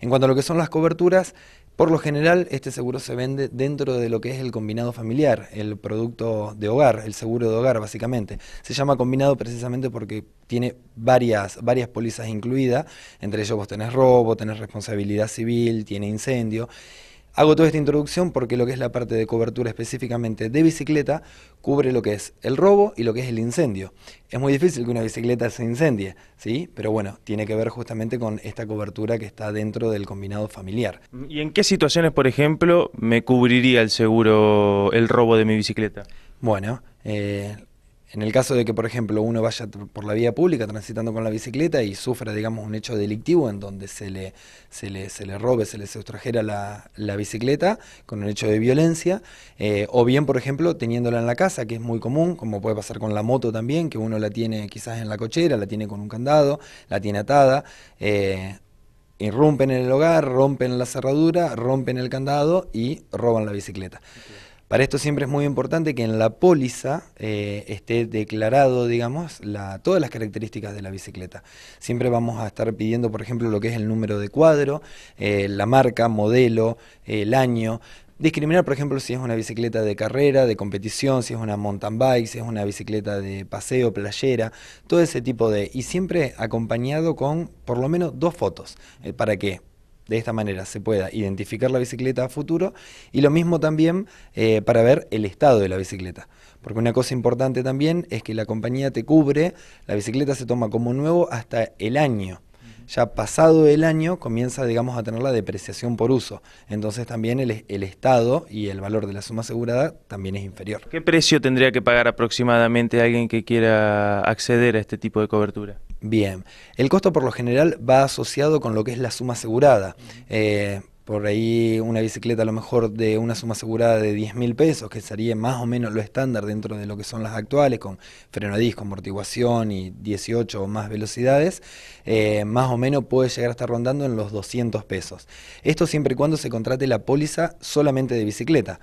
En cuanto a lo que son las coberturas, por lo general este seguro se vende dentro de lo que es el combinado familiar, el producto de hogar, el seguro de hogar básicamente. Se llama combinado precisamente porque tiene varias, varias pólizas incluidas, entre ellos vos tenés robo, tenés responsabilidad civil, tiene incendio. Hago toda esta introducción porque lo que es la parte de cobertura específicamente de bicicleta cubre lo que es el robo y lo que es el incendio. Es muy difícil que una bicicleta se incendie, ¿sí? Pero bueno, tiene que ver justamente con esta cobertura que está dentro del combinado familiar. ¿Y en qué situaciones, por ejemplo, me cubriría el seguro el robo de mi bicicleta? Bueno, eh, en el caso de que, por ejemplo, uno vaya por la vía pública transitando con la bicicleta y sufra, digamos, un hecho delictivo en donde se le, se le, se le robe, se le sustrajera la, bicicleta con un hecho de violencia, eh, o bien, por ejemplo, teniéndola en la casa, que es muy común, como puede pasar con la moto también, que uno la tiene quizás en la cochera, la tiene con un candado, la tiene atada. Eh, irrumpen en el hogar, rompen la cerradura, rompen el candado y roban la bicicleta. Para esto siempre es muy importante que en la póliza eh, esté declarado, digamos, todas las características de la bicicleta. Siempre vamos a estar pidiendo, por ejemplo, lo que es el número de cuadro, eh, la marca, modelo, el año, discriminar, por ejemplo, si es una bicicleta de carrera, de competición, si es una mountain bike, si es una bicicleta de paseo, playera, todo ese tipo de... Y siempre acompañado con por lo menos dos fotos. Eh, ¿Para qué? de esta manera se pueda identificar la bicicleta a futuro y lo mismo también eh, para ver el estado de la bicicleta. Porque una cosa importante también es que la compañía te cubre, la bicicleta se toma como nuevo hasta el año ya pasado el año comienza, digamos, a tener la depreciación por uso. Entonces también el, estado y el valor de la suma asegurada también es inferior. ¿Qué precio tendría que pagar aproximadamente alguien que quiera acceder a este tipo de cobertura? Bien, el costo por lo general va asociado con lo que es la suma asegurada. Eh, por ahí una bicicleta a lo mejor de una suma asegurada de 10 mil pesos, que sería más o menos lo estándar dentro de lo que son las actuales, con freno a disco, amortiguación y 18 o más velocidades, eh, más o menos puede llegar a estar rondando en los 200 pesos. Esto siempre y cuando se contrate la póliza solamente de bicicleta.